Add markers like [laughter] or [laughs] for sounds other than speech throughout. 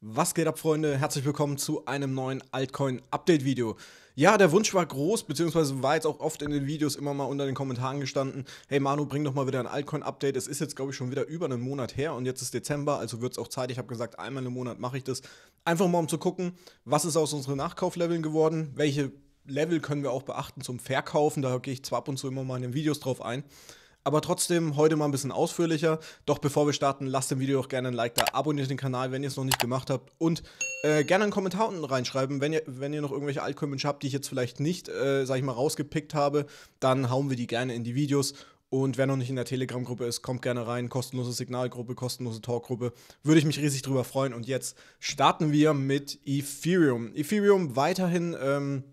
Was geht ab, Freunde? Herzlich willkommen zu einem neuen Altcoin-Update-Video. Ja, der Wunsch war groß, beziehungsweise war jetzt auch oft in den Videos immer mal unter den Kommentaren gestanden, hey Manu, bring doch mal wieder ein Altcoin-Update. Es ist jetzt, glaube ich, schon wieder über einen Monat her und jetzt ist Dezember, also wird es auch Zeit. Ich habe gesagt, einmal im Monat mache ich das. Einfach mal, um zu gucken, was ist aus unseren Nachkaufleveln geworden, welche Level können wir auch beachten zum Verkaufen. Da gehe ich zwar ab und zu immer mal in den Videos drauf ein aber trotzdem heute mal ein bisschen ausführlicher. Doch bevor wir starten, lasst dem Video auch gerne ein Like da, abonniert den Kanal, wenn ihr es noch nicht gemacht habt und äh, gerne einen Kommentar unten reinschreiben, wenn ihr, wenn ihr noch irgendwelche Altcoin-Wünsche habt, die ich jetzt vielleicht nicht, äh, sag ich mal, rausgepickt habe, dann hauen wir die gerne in die Videos und wer noch nicht in der Telegram-Gruppe ist, kommt gerne rein. Kostenlose Signalgruppe, kostenlose Talkgruppe. Würde ich mich riesig drüber freuen. Und jetzt starten wir mit Ethereum. Ethereum weiterhin ähm,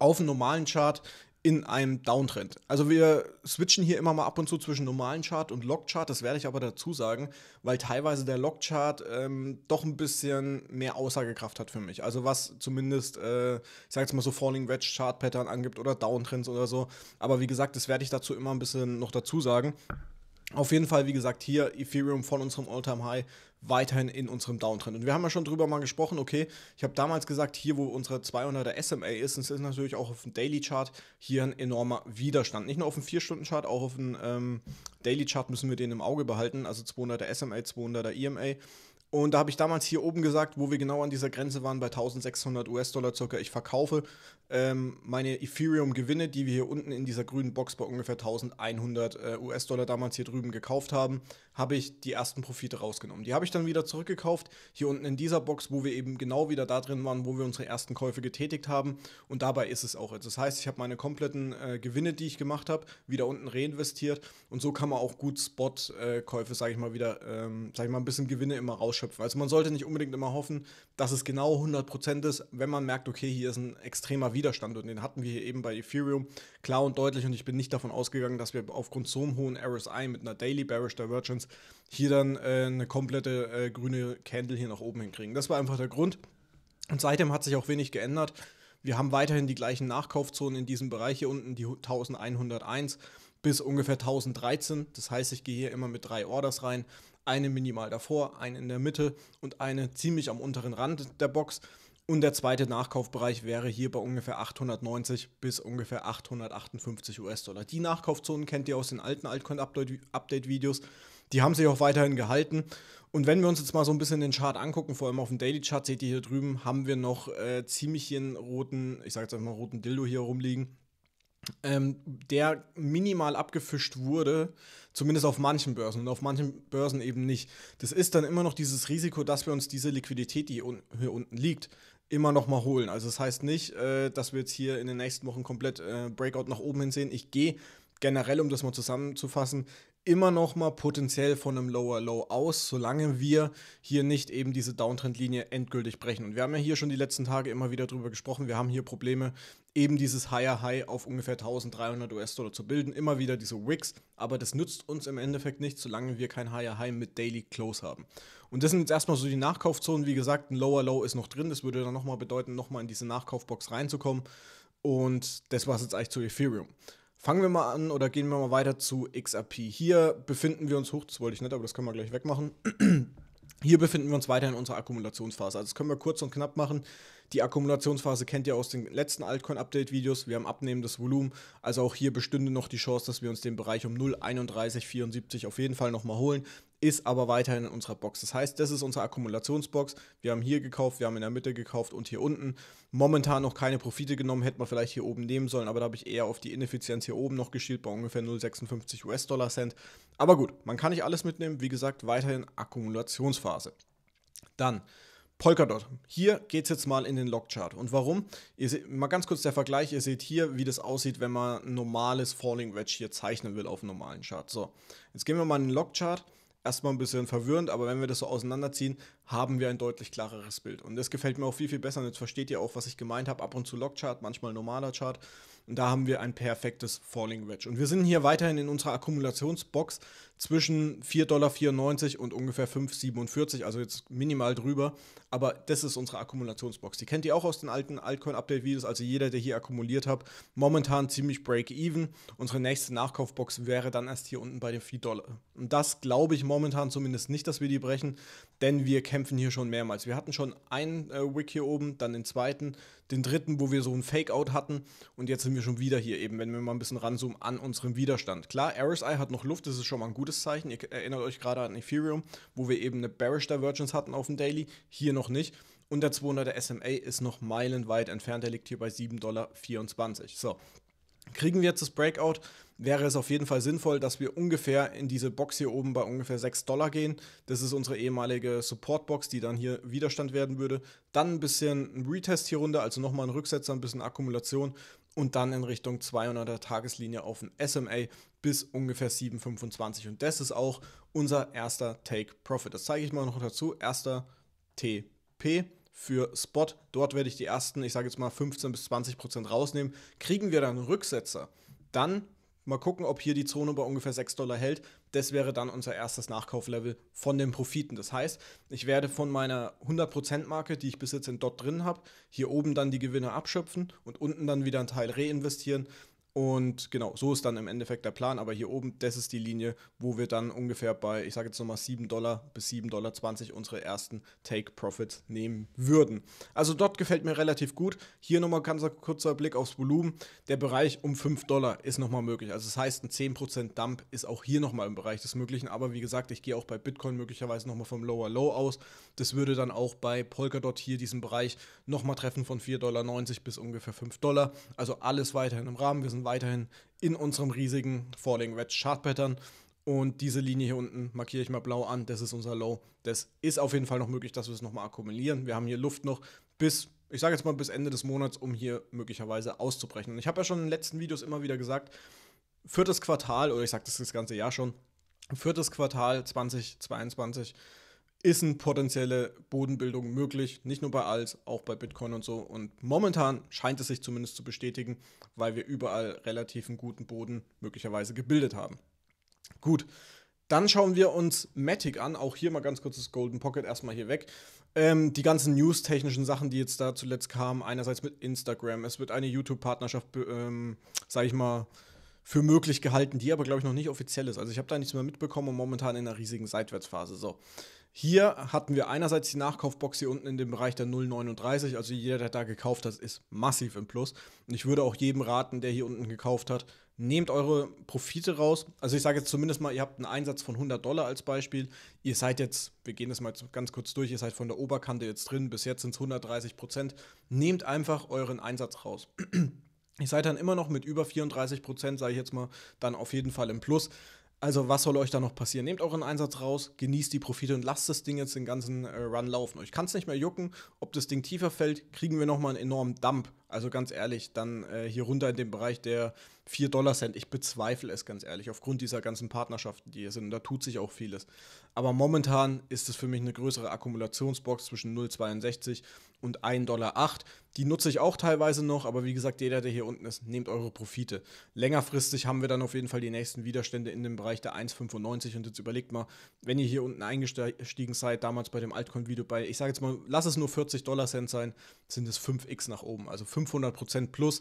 auf dem normalen Chart in einem Downtrend. Also wir switchen hier immer mal ab und zu zwischen normalen Chart und log das werde ich aber dazu sagen, weil teilweise der log ähm, doch ein bisschen mehr Aussagekraft hat für mich. Also was zumindest, äh, ich sage jetzt mal so Falling Wedge Chart Pattern angibt oder Downtrends oder so. Aber wie gesagt, das werde ich dazu immer ein bisschen noch dazu sagen. Auf jeden Fall, wie gesagt, hier Ethereum von unserem All-Time-High weiterhin in unserem Downtrend. Und wir haben ja schon drüber mal gesprochen, okay, ich habe damals gesagt, hier wo unsere 200er SMA ist, es ist natürlich auch auf dem Daily Chart hier ein enormer Widerstand. Nicht nur auf dem 4-Stunden Chart, auch auf dem ähm, Daily Chart müssen wir den im Auge behalten, also 200er SMA, 200er EMA und da habe ich damals hier oben gesagt, wo wir genau an dieser Grenze waren, bei 1600 US-Dollar circa, ich verkaufe ähm, meine Ethereum-Gewinne, die wir hier unten in dieser grünen Box bei ungefähr 1100 äh, US-Dollar damals hier drüben gekauft haben, habe ich die ersten Profite rausgenommen. Die habe ich dann wieder zurückgekauft, hier unten in dieser Box, wo wir eben genau wieder da drin waren, wo wir unsere ersten Käufe getätigt haben. Und dabei ist es auch jetzt. Das heißt, ich habe meine kompletten äh, Gewinne, die ich gemacht habe, wieder unten reinvestiert. Und so kann man auch gut Spot-Käufe, äh, sage ich mal, wieder, ähm, sage ich mal, ein bisschen Gewinne immer rausschauen ausschöpfen. Also man sollte nicht unbedingt immer hoffen, dass es genau 100% ist, wenn man merkt, okay, hier ist ein extremer Widerstand und den hatten wir hier eben bei Ethereum klar und deutlich und ich bin nicht davon ausgegangen, dass wir aufgrund so einem hohen RSI mit einer Daily Bearish Divergence hier dann äh, eine komplette äh, grüne Candle hier nach oben hinkriegen. Das war einfach der Grund und seitdem hat sich auch wenig geändert. Wir haben weiterhin die gleichen Nachkaufzonen in diesem Bereich hier unten, die 1101 bis ungefähr 1013. Das heißt, ich gehe hier immer mit drei Orders rein eine minimal davor, eine in der Mitte und eine ziemlich am unteren Rand der Box. Und der zweite Nachkaufbereich wäre hier bei ungefähr 890 bis ungefähr 858 US-Dollar. Die Nachkaufzonen kennt ihr aus den alten Altcoin-Update-Videos. Die haben sich auch weiterhin gehalten. Und wenn wir uns jetzt mal so ein bisschen den Chart angucken, vor allem auf dem Daily Chart, seht ihr hier drüben, haben wir noch äh, ziemlich einen roten, ich sage jetzt einfach mal roten Dildo hier rumliegen ähm, der minimal abgefischt wurde, zumindest auf manchen Börsen und auf manchen Börsen eben nicht. Das ist dann immer noch dieses Risiko, dass wir uns diese Liquidität, die un hier unten liegt, immer noch mal holen. Also das heißt nicht, äh, dass wir jetzt hier in den nächsten Wochen komplett äh, Breakout nach oben hin sehen. Ich gehe generell, um das mal zusammenzufassen, immer noch mal potenziell von einem Lower Low aus, solange wir hier nicht eben diese Downtrendlinie endgültig brechen. Und wir haben ja hier schon die letzten Tage immer wieder drüber gesprochen. Wir haben hier Probleme eben dieses Higher High auf ungefähr 1300 US-Dollar zu bilden. Immer wieder diese Wicks, aber das nützt uns im Endeffekt nicht, solange wir kein Higher High mit Daily Close haben. Und das sind jetzt erstmal so die Nachkaufzonen. Wie gesagt, ein Lower Low ist noch drin. Das würde dann nochmal bedeuten, nochmal in diese Nachkaufbox reinzukommen. Und das war es jetzt eigentlich zu Ethereum. Fangen wir mal an oder gehen wir mal weiter zu XRP. Hier befinden wir uns hoch, das wollte ich nicht, aber das können wir gleich wegmachen. [clears throat] Hier befinden wir uns weiter in unserer Akkumulationsphase. Also das können wir kurz und knapp machen. Die Akkumulationsphase kennt ihr aus den letzten Altcoin-Update-Videos. Wir haben abnehmendes Volumen. Also auch hier bestünde noch die Chance, dass wir uns den Bereich um 0,3174 auf jeden Fall nochmal holen. Ist aber weiterhin in unserer Box. Das heißt, das ist unsere Akkumulationsbox. Wir haben hier gekauft, wir haben in der Mitte gekauft und hier unten. Momentan noch keine Profite genommen, hätte man vielleicht hier oben nehmen sollen, aber da habe ich eher auf die Ineffizienz hier oben noch geschielt, bei ungefähr 0,56 US-Dollar-Cent. Aber gut, man kann nicht alles mitnehmen. Wie gesagt, weiterhin Akkumulationsphase. Dann Polkadot. Hier geht es jetzt mal in den Logchart. Und warum? Seht, mal ganz kurz der Vergleich. Ihr seht hier, wie das aussieht, wenn man ein normales Falling Wedge hier zeichnen will auf einem normalen Chart. So, jetzt gehen wir mal in den Logchart. Erstmal ein bisschen verwirrend, aber wenn wir das so auseinanderziehen, haben wir ein deutlich klareres Bild. Und das gefällt mir auch viel, viel besser. Und jetzt versteht ihr auch, was ich gemeint habe. Ab und zu Logchart, manchmal normaler Chart. Und da haben wir ein perfektes Falling Wedge. Und wir sind hier weiterhin in unserer Akkumulationsbox zwischen 4,94 Dollar und ungefähr 5,47, also jetzt minimal drüber. Aber das ist unsere Akkumulationsbox. Die kennt ihr auch aus den alten Altcoin-Update-Videos. Also jeder, der hier akkumuliert hat, momentan ziemlich break-even. Unsere nächste Nachkaufbox wäre dann erst hier unten bei den 4 Dollar. Und das glaube ich momentan zumindest nicht, dass wir die brechen, denn wir kämpfen hier schon mehrmals. Wir hatten schon einen äh, Wick hier oben, dann den zweiten, den dritten, wo wir so ein Fake-Out hatten. Und jetzt sind wir schon wieder hier eben, wenn wir mal ein bisschen ranzoomen, an unserem Widerstand. Klar, RSI hat noch Luft, das ist schon mal ein gutes Zeichen. Ihr erinnert euch gerade an Ethereum, wo wir eben eine Bearish Divergence hatten auf dem Daily. Hier noch nicht. Und der 200er SMA ist noch meilenweit entfernt. Der liegt hier bei 7,24 Dollar. So, kriegen wir jetzt das Breakout? wäre es auf jeden Fall sinnvoll, dass wir ungefähr in diese Box hier oben bei ungefähr 6 Dollar gehen. Das ist unsere ehemalige Support-Box, die dann hier Widerstand werden würde. Dann ein bisschen ein Retest hier runter, also nochmal ein Rücksetzer, ein bisschen Akkumulation und dann in Richtung 200er Tageslinie auf ein SMA bis ungefähr 7,25 und das ist auch unser erster Take Profit. Das zeige ich mal noch dazu. Erster TP für Spot. Dort werde ich die ersten, ich sage jetzt mal 15 bis 20 Prozent rausnehmen. Kriegen wir dann Rücksetzer, dann Mal gucken, ob hier die Zone bei ungefähr 6 Dollar hält. Das wäre dann unser erstes Nachkauflevel von den Profiten. Das heißt, ich werde von meiner 100%-Marke, die ich bis jetzt in Dot drin habe, hier oben dann die Gewinne abschöpfen und unten dann wieder einen Teil reinvestieren. Und genau, so ist dann im Endeffekt der Plan. Aber hier oben, das ist die Linie, wo wir dann ungefähr bei, ich sage jetzt nochmal 7 Dollar bis 7,20 Dollar unsere ersten Take-Profits nehmen würden. Also dort gefällt mir relativ gut. Hier nochmal ganz kurzer Blick aufs Volumen. Der Bereich um 5 Dollar ist nochmal möglich. Also das heißt, ein 10% Dump ist auch hier nochmal im Bereich des Möglichen. Aber wie gesagt, ich gehe auch bei Bitcoin möglicherweise nochmal vom Lower Low aus. Das würde dann auch bei Polkadot hier diesen Bereich nochmal treffen von 4,90 Dollar bis ungefähr 5 Dollar. Also alles weiterhin im Rahmen. Wir sind Anführungszeichen weiterhin in unserem riesigen Falling Wedge Chart Pattern. Und diese Linie hier unten markiere ich mal blau an. Das ist unser Low. Das ist auf jeden Fall noch möglich, dass wir es nochmal akkumulieren. Wir haben hier Luft noch bis, ich sage jetzt mal bis Ende des Monats, um hier möglicherweise auszubrechen. Und ich habe ja schon in den letzten Videos immer wieder gesagt, viertes Quartal, oder ich sage das das ganze Jahr schon, viertes Quartal 2022 ist eine potenzielle Bodenbildung möglich, nicht nur bei Alt, auch bei Bitcoin und so. Und momentan scheint es sich zumindest zu bestätigen, weil wir überall relativ einen guten Boden möglicherweise gebildet haben. Gut, dann schauen wir uns Matic an. Auch hier mal ganz kurz das Golden Pocket erstmal hier weg. Ähm, die ganzen news-technischen Sachen, die jetzt da zuletzt kamen, einerseits mit Instagram, es wird eine YouTube-Partnerschaft, ähm, sag ich mal, für möglich gehalten, die aber, glaube ich, noch nicht offiziell ist. Also ich habe da nichts mehr mitbekommen und momentan in einer riesigen Seitwärtsphase. So. Hier hatten wir einerseits die Nachkaufbox hier unten in dem Bereich der 0,39, also jeder, der da gekauft hat, ist massiv im Plus. Und ich würde auch jedem raten, der hier unten gekauft hat, nehmt eure Profite raus. Also ich sage jetzt zumindest mal, ihr habt einen Einsatz von 100 Dollar als Beispiel. Ihr seid jetzt, wir gehen das mal ganz kurz durch, ihr seid von der Oberkante jetzt drin, bis jetzt sind es 130 Prozent. Nehmt einfach euren Einsatz raus. [clears throat] ihr seid dann immer noch mit über 34 Prozent, sage ich jetzt mal, dann auf jeden Fall im Plus. Also, was soll euch da noch passieren? Nehmt euren Einsatz raus, genießt die Profite und lasst das Ding jetzt den ganzen äh, Run laufen. Euch kann es nicht mehr jucken. Ob das Ding tiefer fällt, kriegen wir nochmal einen enormen Dump. Also ganz ehrlich, dann äh, hier runter in den Bereich der 4 Dollar Cent. Ich bezweifle es ganz ehrlich, aufgrund dieser ganzen Partnerschaften, die hier sind. da tut sich auch vieles. Aber momentan ist es für mich eine größere Akkumulationsbox zwischen 0,62 und 1,08 Dollar. Die nutze ich auch teilweise noch, aber wie gesagt, jeder, der hier unten ist, nehmt eure Profite. Längerfristig haben wir dann auf jeden Fall die nächsten Widerstände in dem Bereich der 1,95 und jetzt überlegt mal, wenn ihr hier unten eingestiegen seid, damals bei dem Altcoin-Video bei, ich sage jetzt mal, lass es nur 40 Dollar Cent sein, sind es 5x nach oben, also 500 Prozent plus.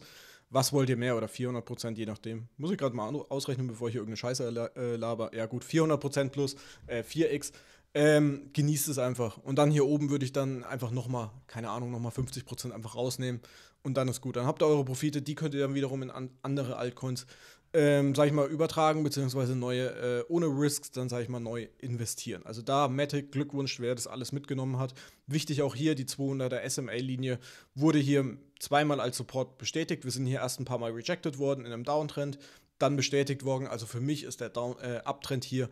Was wollt ihr mehr oder 400 Prozent, je nachdem. Muss ich gerade mal ausrechnen, bevor ich hier irgendeine Scheiße äh, laber. Ja gut, 400 Prozent plus, äh, 4x. Ähm, genießt es einfach. Und dann hier oben würde ich dann einfach nochmal, keine Ahnung, nochmal 50% einfach rausnehmen und dann ist gut. Dann habt ihr eure Profite, die könnt ihr dann wiederum in an andere Altcoins, ähm, sag ich mal, übertragen, beziehungsweise neue, äh, ohne Risks, dann sag ich mal, neu investieren. Also da, Matic, Glückwunsch, wer das alles mitgenommen hat. Wichtig auch hier, die 200er SMA-Linie wurde hier zweimal als Support bestätigt. Wir sind hier erst ein paar Mal rejected worden in einem Downtrend, dann bestätigt worden. Also für mich ist der Down äh, Uptrend hier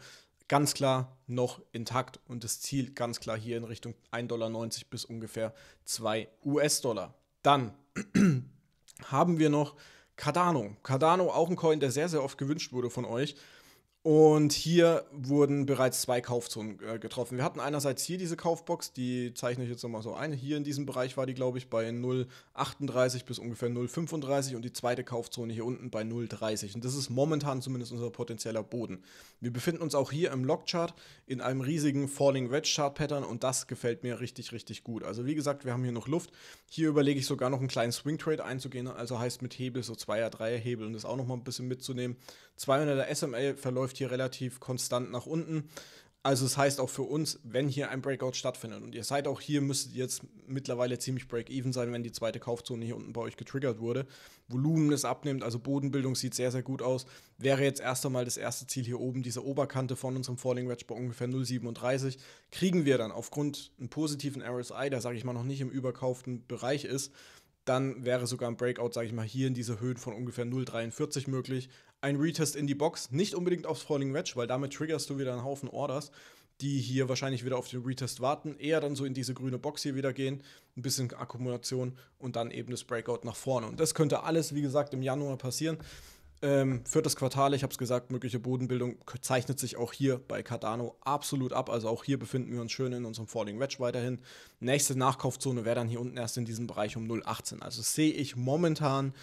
ganz klar noch intakt und das Ziel ganz klar hier in Richtung 1,90 Dollar bis ungefähr 2 US-Dollar. Dann [clears throat] haben wir noch Cardano. Cardano, auch ein Coin, der sehr, sehr oft gewünscht wurde von euch. Und hier wurden bereits zwei Kaufzonen äh, getroffen. Wir hatten einerseits hier diese Kaufbox, die zeichne ich jetzt nochmal so ein. Hier in diesem Bereich war die, glaube ich, bei 0,38 bis ungefähr 0,35 und die zweite Kaufzone hier unten bei 0,30. Und das ist momentan zumindest unser potenzieller Boden. Wir befinden uns auch hier im Lockchart in einem riesigen Falling Wedge Chart Pattern und das gefällt mir richtig, richtig gut. Also wie gesagt, wir haben hier noch Luft. Hier überlege ich sogar noch einen kleinen Swing Trade einzugehen, also heißt mit Hebel, so 2er, 3er Hebel und das auch nochmal ein bisschen mitzunehmen. 200er SMA verläuft hier hier relativ konstant nach unten. Also es das heißt auch für uns, wenn hier ein Breakout stattfindet und ihr seid auch hier, müsstet ihr jetzt mittlerweile ziemlich break-even sein, wenn die zweite Kaufzone hier unten bei euch getriggert wurde. Volumen ist abnimmt, also Bodenbildung sieht sehr, sehr gut aus. Wäre jetzt erst einmal das erste Ziel hier oben, diese Oberkante von unserem Falling Wedge bei ungefähr 0,37. Kriegen wir dann aufgrund einen positiven RSI, der sage ich mal noch nicht im überkauften Bereich ist, dann wäre sogar ein Breakout, sage ich mal, hier in dieser Höhe von ungefähr 0,43 möglich ein Retest in die Box, nicht unbedingt aufs Falling Wedge, weil damit triggerst du wieder einen Haufen Orders, die hier wahrscheinlich wieder auf den Retest warten, eher dann so in diese grüne Box hier wieder gehen, ein bisschen Akkumulation und dann eben das Breakout nach vorne. Und das könnte alles, wie gesagt, im Januar passieren. Ähm, viertes Quartal, ich habe es gesagt, mögliche Bodenbildung zeichnet sich auch hier bei Cardano absolut ab. Also auch hier befinden wir uns schön in unserem Falling Wedge weiterhin. Nächste Nachkaufzone wäre dann hier unten erst in diesem Bereich um 0,18. Also sehe ich momentan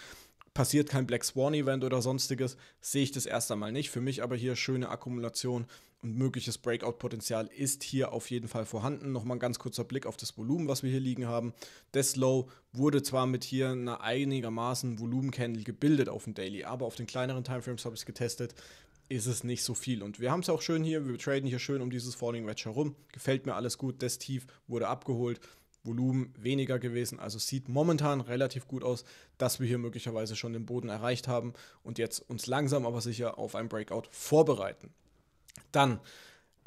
passiert kein Black Swan Event oder sonstiges, sehe ich das erst einmal nicht. Für mich aber hier schöne Akkumulation und mögliches Breakout-Potenzial ist hier auf jeden Fall vorhanden. Nochmal ein ganz kurzer Blick auf das Volumen, was wir hier liegen haben. Das Low wurde zwar mit hier einer einigermaßen Volumen-Candle gebildet auf dem Daily, aber auf den kleineren Timeframes habe ich es getestet ist es nicht so viel. Und wir haben es auch schön hier, wir traden hier schön um dieses Falling Wedge herum. Gefällt mir alles gut, das Tief wurde abgeholt. Volumen weniger gewesen. Also sieht momentan relativ gut aus, dass wir hier möglicherweise schon den Boden erreicht haben und jetzt uns langsam aber sicher auf ein Breakout vorbereiten. Dann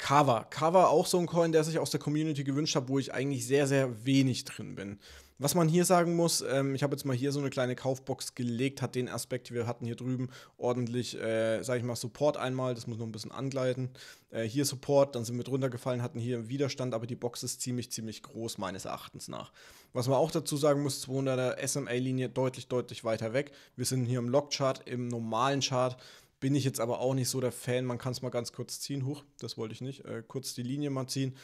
Carver. Carver auch so ein Coin, der sich aus der Community gewünscht hat, wo ich eigentlich sehr, sehr wenig drin bin. Was man hier sagen muss, ähm, ich habe jetzt mal hier so eine kleine Kaufbox gelegt, hat den Aspekt, wir hatten hier drüben ordentlich, äh, sage ich mal, Support einmal, das muss noch ein bisschen angleiten. Äh, hier Support, dann sind wir drunter gefallen, hatten hier Widerstand, aber die Box ist ziemlich, ziemlich groß meines Erachtens nach. Was man auch dazu sagen muss, 200er SMA-Linie deutlich, deutlich weiter weg. Wir sind hier im log im normalen Chart bin ich jetzt aber auch nicht so der Fan. Man kann es mal ganz kurz ziehen. Huch, das wollte ich nicht. Äh, kurz die Linie mal ziehen.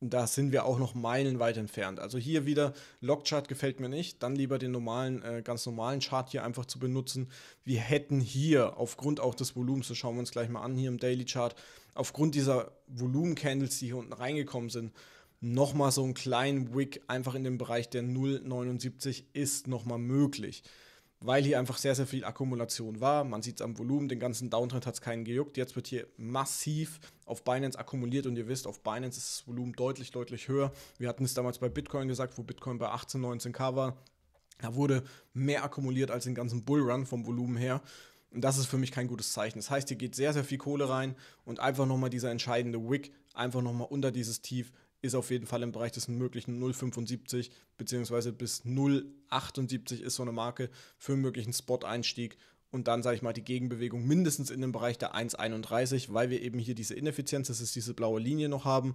Da sind wir auch noch meilenweit entfernt. Also hier wieder Logchart gefällt mir nicht. Dann lieber den normalen, äh, ganz normalen Chart hier einfach zu benutzen. Wir hätten hier aufgrund auch des Volumens, das schauen wir uns gleich mal an hier im Daily Chart, aufgrund dieser Volumen-Candles, die hier unten reingekommen sind, nochmal so einen kleinen Wick einfach in dem Bereich der 0,79 ist nochmal möglich weil hier einfach sehr, sehr viel Akkumulation war. Man sieht es am Volumen, den ganzen Downtrend hat es keinen gejuckt. Jetzt wird hier massiv auf Binance akkumuliert und ihr wisst, auf Binance ist das Volumen deutlich, deutlich höher. Wir hatten es damals bei Bitcoin gesagt, wo Bitcoin bei 18, 19k war. Da wurde mehr akkumuliert als den ganzen Bullrun vom Volumen her. Und das ist für mich kein gutes Zeichen. Das heißt, hier geht sehr, sehr viel Kohle rein und einfach nochmal dieser entscheidende Wick, einfach nochmal unter dieses Tief ist auf jeden Fall im Bereich des möglichen 0,75 bzw. bis 0,78 ist so eine Marke für einen möglichen Spot-Einstieg. Und dann sage ich mal die Gegenbewegung mindestens in dem Bereich der 1,31, weil wir eben hier diese Ineffizienz, das ist diese blaue Linie noch haben.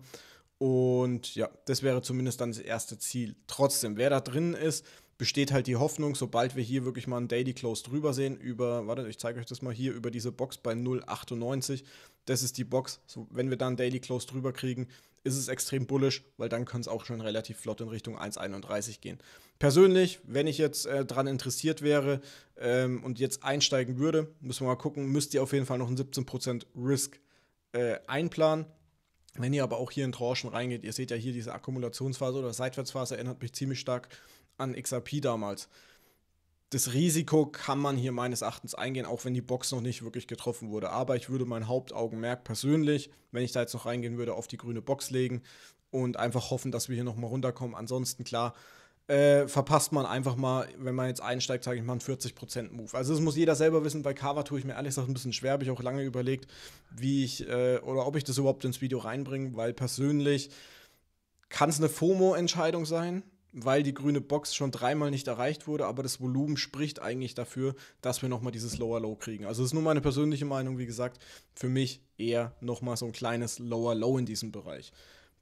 Und ja, das wäre zumindest dann das erste Ziel. Trotzdem, wer da drin ist, besteht halt die Hoffnung, sobald wir hier wirklich mal einen Daily Close drüber sehen, über, warte, ich zeige euch das mal hier, über diese Box bei 0,98, das ist die Box, so, wenn wir da einen Daily Close drüber kriegen, ist es extrem bullisch, weil dann kann es auch schon relativ flott in Richtung 1,31 gehen. Persönlich, wenn ich jetzt äh, dran interessiert wäre ähm, und jetzt einsteigen würde, müssen wir mal gucken, müsst ihr auf jeden Fall noch einen 17% Risk äh, einplanen. Wenn ihr aber auch hier in Tranchen reingeht, ihr seht ja hier diese Akkumulationsphase oder Seitwärtsphase erinnert mich ziemlich stark an XRP damals das Risiko kann man hier meines Erachtens eingehen, auch wenn die Box noch nicht wirklich getroffen wurde. Aber ich würde mein Hauptaugenmerk persönlich, wenn ich da jetzt noch reingehen würde, auf die grüne Box legen und einfach hoffen, dass wir hier nochmal runterkommen. Ansonsten, klar, äh, verpasst man einfach mal, wenn man jetzt einsteigt, sage ich mal, einen 40%-Move. Also das muss jeder selber wissen. Bei Carver tue ich mir ehrlich gesagt ein bisschen schwer. Habe ich auch lange überlegt, wie ich äh, oder ob ich das überhaupt ins Video reinbringe, weil persönlich kann es eine FOMO-Entscheidung sein weil die grüne Box schon dreimal nicht erreicht wurde, aber das Volumen spricht eigentlich dafür, dass wir nochmal dieses Lower Low kriegen. Also das ist nur meine persönliche Meinung, wie gesagt, für mich eher nochmal so ein kleines Lower Low in diesem Bereich.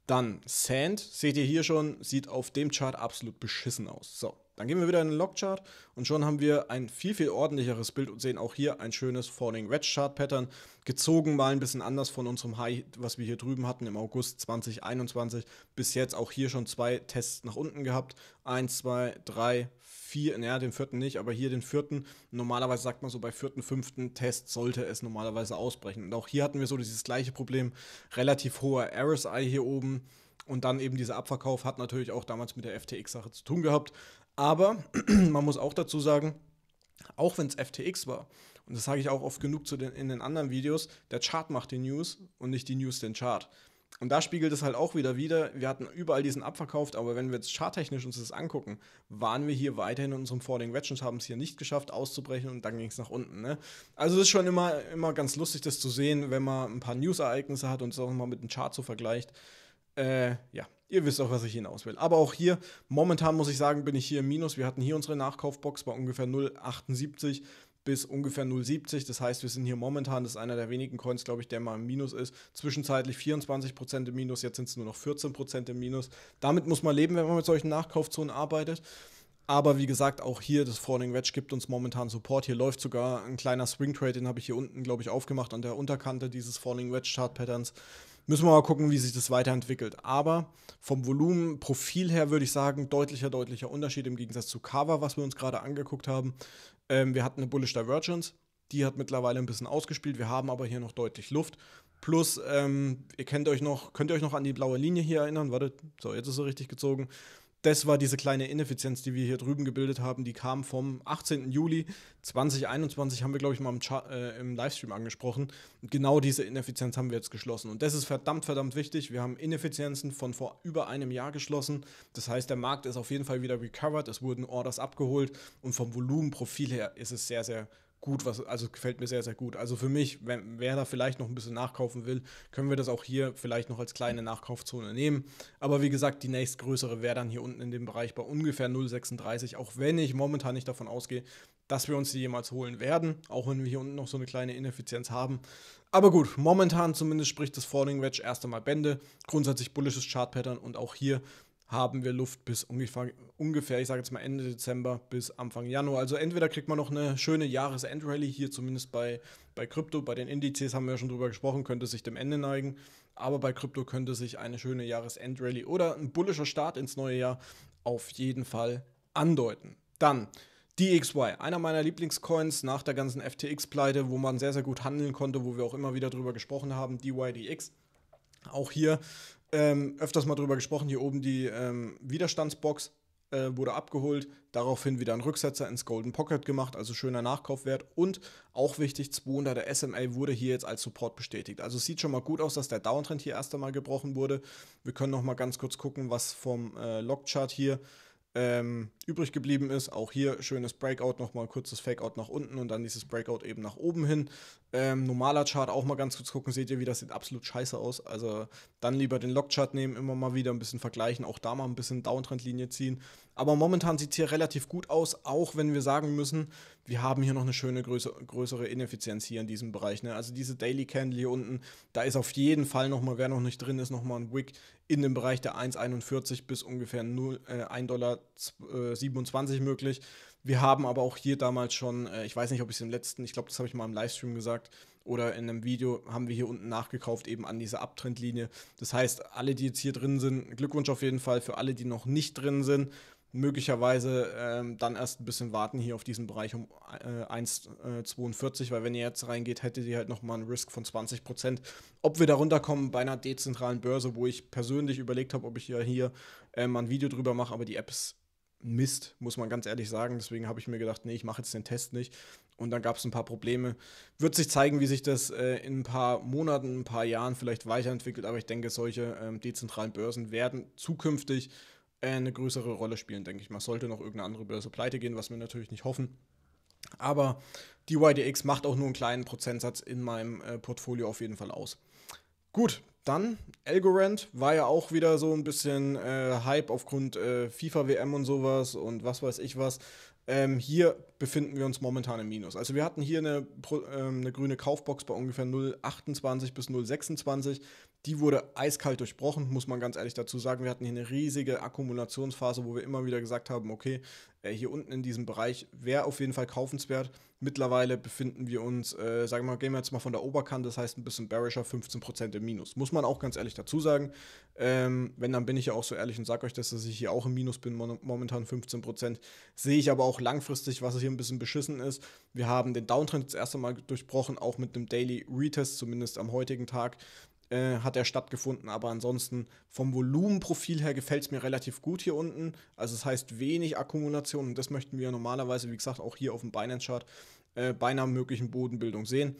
Dann Sand, seht ihr hier schon, sieht auf dem Chart absolut beschissen aus. So, dann gehen wir wieder in den Logchart und schon haben wir ein viel, viel ordentlicheres Bild und sehen auch hier ein schönes Falling Wedge Chart Pattern, gezogen mal ein bisschen anders von unserem High, was wir hier drüben hatten im August 2021, bis jetzt auch hier schon zwei Tests nach unten gehabt. Eins, zwei, drei, vier, naja, den vierten nicht, aber hier den vierten. Normalerweise sagt man so, bei vierten, fünften Test sollte es normalerweise ausbrechen. Und auch hier hatten wir so dieses gleiche Problem, relativ hoher RSI hier oben. Und dann eben dieser Abverkauf hat natürlich auch damals mit der FTX-Sache zu tun gehabt. Aber [clears throat] man muss auch dazu sagen, auch wenn es FTX war, und das sage ich auch oft genug den, in den anderen Videos, der Chart macht die News und nicht die News den Chart. Und da spiegelt es halt auch wieder wieder, wir hatten überall diesen abverkauft, aber wenn wir jetzt charttechnisch uns das angucken, waren wir hier weiterhin in unserem Falling Wedge und haben es hier nicht geschafft auszubrechen und dann ging es nach unten. Ne? Also es ist schon immer, immer ganz lustig, das zu sehen, wenn man ein paar News-Ereignisse hat und es auch mal mit einem Chart so vergleicht. Äh, ja, ihr wisst auch, was ich hinaus will. Aber auch hier, momentan muss ich sagen, bin ich hier im Minus. Wir hatten hier unsere Nachkaufbox bei ungefähr 0,78 bis ungefähr 0,70. Das heißt, wir sind hier momentan, das ist einer der wenigen Coins, glaube ich, der mal im Minus ist. Zwischenzeitlich 24% im Minus, jetzt sind es nur noch 14% im Minus. Damit muss man leben, wenn man mit solchen Nachkaufzonen arbeitet. Aber wie gesagt, auch hier, das Falling Wedge gibt uns momentan Support. Hier läuft sogar ein kleiner Swing Trade, den habe ich hier unten, glaube ich, aufgemacht an der Unterkante dieses Falling Wedge Chart Patterns. Müssen wir mal gucken, wie sich das weiterentwickelt. Aber vom Volumenprofil her würde ich sagen, deutlicher, deutlicher Unterschied im Gegensatz zu Cover, was wir uns gerade angeguckt haben. Ähm, wir hatten eine Bullish Divergence, die hat mittlerweile ein bisschen ausgespielt. Wir haben aber hier noch deutlich Luft. Plus, ähm, ihr kennt euch noch, könnt ihr euch noch an die blaue Linie hier erinnern? Wartet, so, jetzt ist sie richtig gezogen das war diese kleine Ineffizienz, die wir hier drüben gebildet haben. Die kam vom 18. Juli 2021, haben wir, glaube ich, mal im, Char äh, im Livestream angesprochen. Und genau diese Ineffizienz haben wir jetzt geschlossen. Und das ist verdammt, verdammt wichtig. Wir haben Ineffizienzen von vor über einem Jahr geschlossen. Das heißt, der Markt ist auf jeden Fall wieder recovered. Es wurden Orders abgeholt. Und vom Volumenprofil her ist es sehr, sehr gut, was, also gefällt mir sehr, sehr gut. Also für mich, wenn, wer da vielleicht noch ein bisschen nachkaufen will, können wir das auch hier vielleicht noch als kleine Nachkaufzone nehmen. Aber wie gesagt, die nächstgrößere wäre dann hier unten in dem Bereich bei ungefähr 0,36, auch wenn ich momentan nicht davon ausgehe, dass wir uns die jemals holen werden, auch wenn wir hier unten noch so eine kleine Ineffizienz haben. Aber gut, momentan zumindest spricht das Falling Wedge erst einmal Bände, grundsätzlich bullisches Chart-Pattern und auch hier haben wir Luft bis ungefähr, ungefähr ich sage jetzt mal Ende Dezember bis Anfang Januar. Also entweder kriegt man noch eine schöne Jahresendrallye hier zumindest bei bei Krypto, bei den Indizes haben wir ja schon drüber gesprochen, könnte sich dem Ende neigen, aber bei Krypto könnte sich eine schöne Jahresendrallye oder ein bullischer Start ins neue Jahr auf jeden Fall andeuten. Dann DXY, einer meiner Lieblingscoins nach der ganzen FTX-Pleite, wo man sehr, sehr gut handeln konnte, wo wir auch immer wieder drüber gesprochen haben, DYDX. Auch hier ähm, öfters mal drüber gesprochen, hier oben die ähm, Widerstandsbox äh, wurde abgeholt, daraufhin wieder ein Rücksetzer ins Golden Pocket gemacht, also schöner Nachkaufwert und auch wichtig, 200 der SMA wurde hier jetzt als Support bestätigt. Also sieht schon mal gut aus, dass der Downtrend hier erst einmal gebrochen wurde. Wir können noch mal ganz kurz gucken, was vom äh, Logchart hier ähm, übrig geblieben ist. Auch hier schönes Breakout, noch mal kurzes Fakeout nach unten und dann dieses Breakout eben nach oben hin. Ähm, normaler Chart auch mal ganz kurz gucken, seht ihr, wie das sieht absolut scheiße aus. Also dann lieber den log nehmen, immer mal wieder ein bisschen vergleichen, auch da mal ein bisschen Downtrendlinie ziehen. Aber momentan sieht es hier relativ gut aus, auch wenn wir sagen müssen, wir haben hier noch eine schöne größere, größere Ineffizienz hier in diesem Bereich. Ne? Also diese Daily Candle hier unten, da ist auf jeden Fall nochmal, wer noch nicht drin ist, nochmal ein Wick in dem Bereich der 1,41 bis ungefähr 0, äh, 1,27 Dollar möglich. Wir haben aber auch hier damals schon, äh, ich weiß nicht, ob ich es im letzten, ich glaube, das habe ich mal im Livestream gesagt oder in einem Video, haben wir hier unten nachgekauft, eben an dieser Abtrendlinie. Das heißt, alle, die jetzt hier drin sind, Glückwunsch auf jeden Fall für alle, die noch nicht drin sind. Möglicherweise ähm, dann erst ein bisschen warten hier auf diesen Bereich um äh, 1,42, äh, weil wenn ihr jetzt reingeht, hättet ihr halt nochmal einen Risk von 20%. Ob wir da runterkommen bei einer dezentralen Börse, wo ich persönlich überlegt habe, ob ich ja hier äh, mal ein Video drüber mache, aber die App ist Mist, muss man ganz ehrlich sagen. Deswegen habe ich mir gedacht, nee, ich mache jetzt den Test nicht. Und dann gab es ein paar Probleme. Wird sich zeigen, wie sich das äh, in ein paar Monaten, ein paar Jahren vielleicht weiterentwickelt. Aber ich denke, solche ähm, dezentralen Börsen werden zukünftig äh, eine größere Rolle spielen, denke ich Man Sollte noch irgendeine andere Börse pleite gehen, was wir natürlich nicht hoffen. Aber die YDX macht auch nur einen kleinen Prozentsatz in meinem äh, Portfolio auf jeden Fall aus. Gut, dann Algorand war ja auch wieder so ein bisschen äh, Hype aufgrund äh, FIFA-WM und sowas und was weiß ich was. Ähm, hier befinden wir uns momentan im Minus. Also wir hatten hier eine, ähm, eine grüne Kaufbox bei ungefähr 0,28 bis 0,26. Die wurde eiskalt durchbrochen, muss man ganz ehrlich dazu sagen. Wir hatten hier eine riesige Akkumulationsphase, wo wir immer wieder gesagt haben, okay, äh, hier unten in diesem Bereich wäre auf jeden Fall kaufenswert. Mittlerweile befinden wir uns, äh, sagen wir mal, gehen wir jetzt mal von der Oberkante, das heißt ein bisschen bearischer, 15% im Minus. Muss man auch ganz ehrlich dazu sagen. Ähm, wenn, dann bin ich ja auch so ehrlich und sage euch, dass ich hier auch im Minus bin, momentan 15%. Sehe ich aber auch langfristig, was hier ein bisschen beschissen ist. Wir haben den Downtrend das erste Mal durchbrochen, auch mit einem Daily Retest, zumindest am heutigen Tag. Äh, hat er stattgefunden. Aber ansonsten vom Volumenprofil her gefällt es mir relativ gut hier unten. Also es das heißt wenig Akkumulation und das möchten wir normalerweise, wie gesagt, auch hier auf dem Binance-Chart äh, bei einer möglichen Bodenbildung sehen.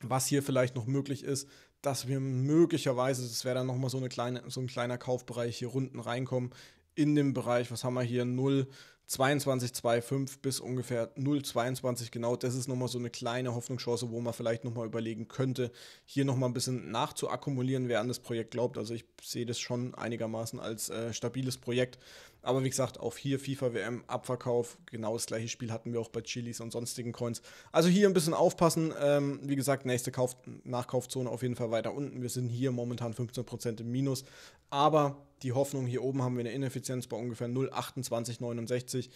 Was hier vielleicht noch möglich ist, dass wir möglicherweise, das wäre dann nochmal so, so ein kleiner Kaufbereich hier unten reinkommen, in dem Bereich, was haben wir hier, 0, 22,25 bis ungefähr 0,22 genau. Das ist nochmal so eine kleine Hoffnungschance, wo man vielleicht nochmal überlegen könnte, hier nochmal ein bisschen nachzuakkumulieren, wer an das Projekt glaubt. Also ich sehe das schon einigermaßen als äh, stabiles Projekt. Aber wie gesagt, auch hier FIFA WM Abverkauf. Genau das gleiche Spiel hatten wir auch bei Chilis und sonstigen Coins. Also hier ein bisschen aufpassen. Ähm, wie gesagt, nächste Kauf Nachkaufzone auf jeden Fall weiter unten. Wir sind hier momentan 15% im Minus. Aber die Hoffnung hier oben haben wir eine Ineffizienz bei ungefähr 0,2869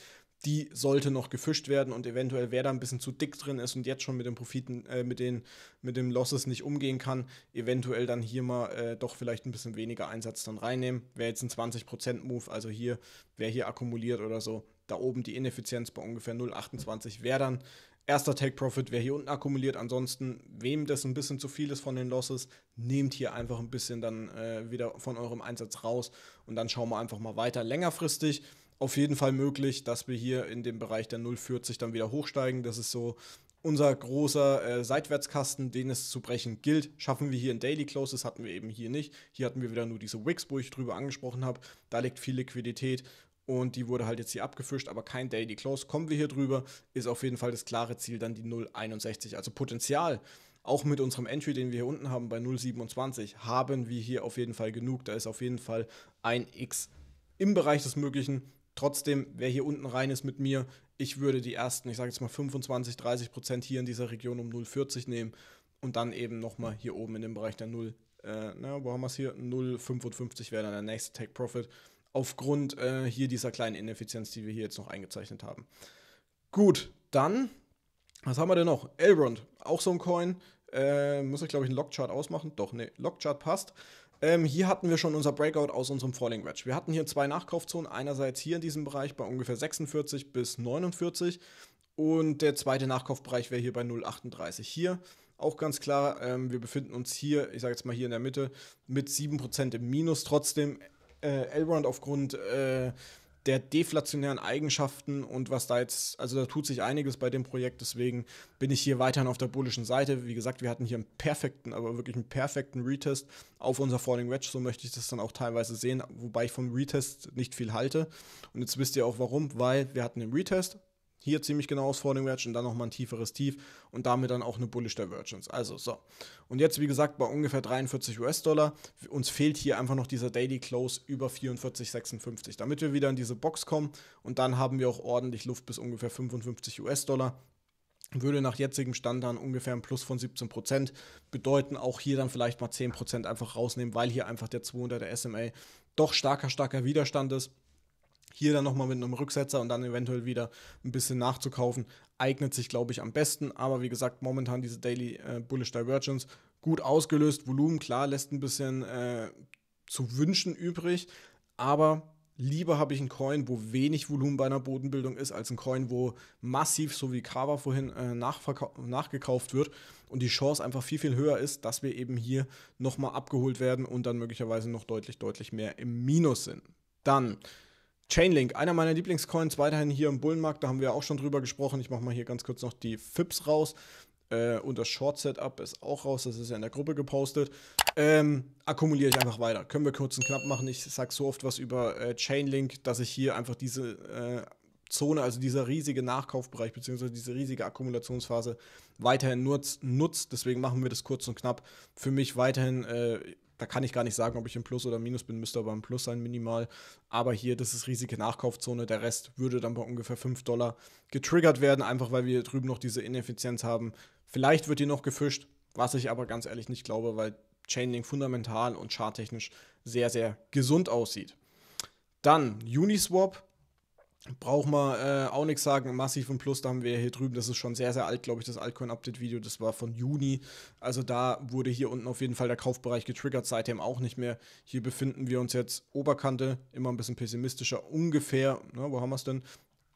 die sollte noch gefischt werden und eventuell wer da ein bisschen zu dick drin ist und jetzt schon mit den Profiten, äh, mit den, mit dem Losses nicht umgehen kann, eventuell dann hier mal äh, doch vielleicht ein bisschen weniger Einsatz dann reinnehmen. Wäre jetzt ein 20% Move, also hier, wer hier akkumuliert oder so, da oben die Ineffizienz bei ungefähr 0,28 wäre dann erster Take Profit, wer hier unten akkumuliert. Ansonsten, wem das ein bisschen zu viel ist von den Losses, nehmt hier einfach ein bisschen dann äh, wieder von eurem Einsatz raus und dann schauen wir einfach mal weiter. Längerfristig auf jeden Fall möglich, dass wir hier in dem Bereich der 0,40 dann wieder hochsteigen. Das ist so unser großer äh, Seitwärtskasten, den es zu brechen gilt. Schaffen wir hier in Daily Close, das hatten wir eben hier nicht. Hier hatten wir wieder nur diese Wicks, wo ich drüber angesprochen habe. Da liegt viel Liquidität und die wurde halt jetzt hier abgefischt, aber kein Daily Close. Kommen wir hier drüber, ist auf jeden Fall das klare Ziel dann die 0,61. Also Potenzial auch mit unserem Entry, den wir hier unten haben bei 0,27, haben wir hier auf jeden Fall genug. Da ist auf jeden Fall ein X im Bereich des Möglichen. Trotzdem, wer hier unten rein ist mit mir, ich würde die ersten, ich sage jetzt mal 25, 30 Prozent hier in dieser Region um 0,40 nehmen und dann eben nochmal hier oben in dem Bereich der 0, äh, na, wo haben wir es hier? 0,55 wäre dann der nächste Take Profit aufgrund äh, hier dieser kleinen Ineffizienz, die wir hier jetzt noch eingezeichnet haben. Gut, dann, was haben wir denn noch? Elrond, auch so ein Coin. Äh, muss ich, glaube ich, einen Lockchart ausmachen. Doch, ne, Lockchart passt. Ähm, hier hatten wir schon unser Breakout aus unserem Falling Wedge. Wir hatten hier zwei Nachkaufzonen, einerseits hier in diesem Bereich bei ungefähr 46 bis 49 und der zweite Nachkaufbereich wäre hier bei 0,38. Hier auch ganz klar, ähm, wir befinden uns hier, ich sage jetzt mal hier in der Mitte, mit 7% im Minus trotzdem. Äh, Elrond aufgrund äh, der deflationären Eigenschaften und was da jetzt, also da tut sich einiges bei dem Projekt, deswegen bin ich hier weiterhin auf der bullischen Seite. Wie gesagt, wir hatten hier einen perfekten, aber wirklich einen perfekten Retest auf unser Falling Wedge, so möchte ich das dann auch teilweise sehen, wobei ich vom Retest nicht viel halte. Und jetzt wisst ihr auch warum, weil wir hatten den Retest, hier ziemlich genau aus vor dem Wedge und dann nochmal ein tieferes Tief und damit dann auch eine Bullish Divergence. Also so. Und jetzt, wie gesagt, bei ungefähr 43 US-Dollar. Uns fehlt hier einfach noch dieser Daily Close über 44,56, damit wir wieder in diese Box kommen und dann haben wir auch ordentlich Luft bis ungefähr 55 US-Dollar würde nach jetzigem Stand dann ungefähr ein Plus von 17 bedeuten, auch hier dann vielleicht mal 10 einfach rausnehmen, weil hier einfach der 200er SMA doch starker, starker Widerstand ist. Hier dann nochmal mit einem Rücksetzer und dann eventuell wieder ein bisschen nachzukaufen, eignet sich, glaube ich, am besten. Aber wie gesagt, momentan diese Daily äh, Bullish Divergence gut ausgelöst. Volumen, klar, lässt ein bisschen äh, zu wünschen übrig. Aber lieber habe ich einen Coin, wo wenig Volumen bei einer Bodenbildung ist, als einen Coin, wo massiv, so wie Kava vorhin, äh, nachgekauft wird und die Chance einfach viel, viel höher ist, dass wir eben hier nochmal abgeholt werden und dann möglicherweise noch deutlich, deutlich mehr im Minus sind. Dann Chainlink, einer meiner Lieblingscoins, weiterhin hier im Bullenmarkt, da haben wir auch schon drüber gesprochen. Ich mache mal hier ganz kurz noch die FIPS raus. Äh, und das Short Setup ist auch raus, das ist ja in der Gruppe gepostet. Ähm, akkumuliere ich einfach weiter. Können wir kurz und knapp machen. Ich sage so oft was über äh, Chainlink, dass ich hier einfach diese äh, Zone, also dieser riesige Nachkaufbereich, beziehungsweise diese riesige Akkumulationsphase weiterhin nutzt. Nutz. Deswegen machen wir das kurz und knapp. Für mich weiterhin äh, da kann ich gar nicht sagen, ob ich im Plus oder Minus bin, müsste aber im Plus sein, minimal. Aber hier, das ist riesige Nachkaufzone. Der Rest würde dann bei ungefähr 5 Dollar getriggert werden, einfach weil wir drüben noch diese Ineffizienz haben. Vielleicht wird die noch gefischt, was ich aber ganz ehrlich nicht glaube, weil Chainlink fundamental und charttechnisch sehr, sehr gesund aussieht. Dann Uniswap Braucht man äh, auch nichts sagen, massiv und Plus, da haben wir hier drüben, das ist schon sehr, sehr alt, glaube ich, das Altcoin-Update-Video, das war von Juni. Also da wurde hier unten auf jeden Fall der Kaufbereich getriggert, seitdem auch nicht mehr. Hier befinden wir uns jetzt Oberkante, immer ein bisschen pessimistischer, ungefähr, ne, wo haben wir es denn?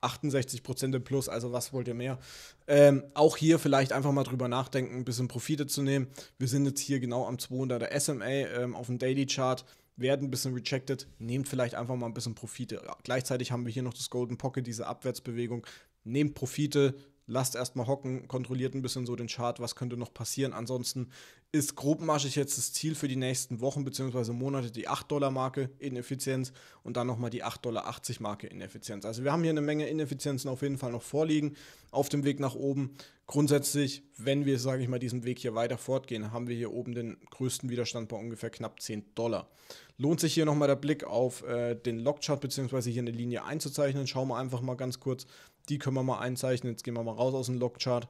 68% im Plus, also was wollt ihr mehr? Ähm, auch hier vielleicht einfach mal drüber nachdenken, ein bisschen Profite zu nehmen. Wir sind jetzt hier genau am 200er SMA ähm, auf dem Daily Chart werden ein bisschen rejected, nehmt vielleicht einfach mal ein bisschen Profite. Gleichzeitig haben wir hier noch das Golden Pocket, diese Abwärtsbewegung. Nehmt Profite, lasst erstmal hocken, kontrolliert ein bisschen so den Chart, was könnte noch passieren. Ansonsten ist grobmaschig jetzt das Ziel für die nächsten Wochen bzw. Monate die 8-Dollar-Marke in Effizienz und dann nochmal die 8 Dollar 80 Marke in Effizienz. Also wir haben hier eine Menge Ineffizienzen auf jeden Fall noch vorliegen auf dem Weg nach oben. Grundsätzlich, wenn wir, sage ich mal, diesen Weg hier weiter fortgehen, haben wir hier oben den größten Widerstand bei ungefähr knapp 10 Dollar. Lohnt sich hier nochmal der Blick auf äh, den Lockchart bzw. hier eine Linie einzuzeichnen. Schauen wir einfach mal ganz kurz. Die können wir mal einzeichnen. Jetzt gehen wir mal raus aus dem Logchart.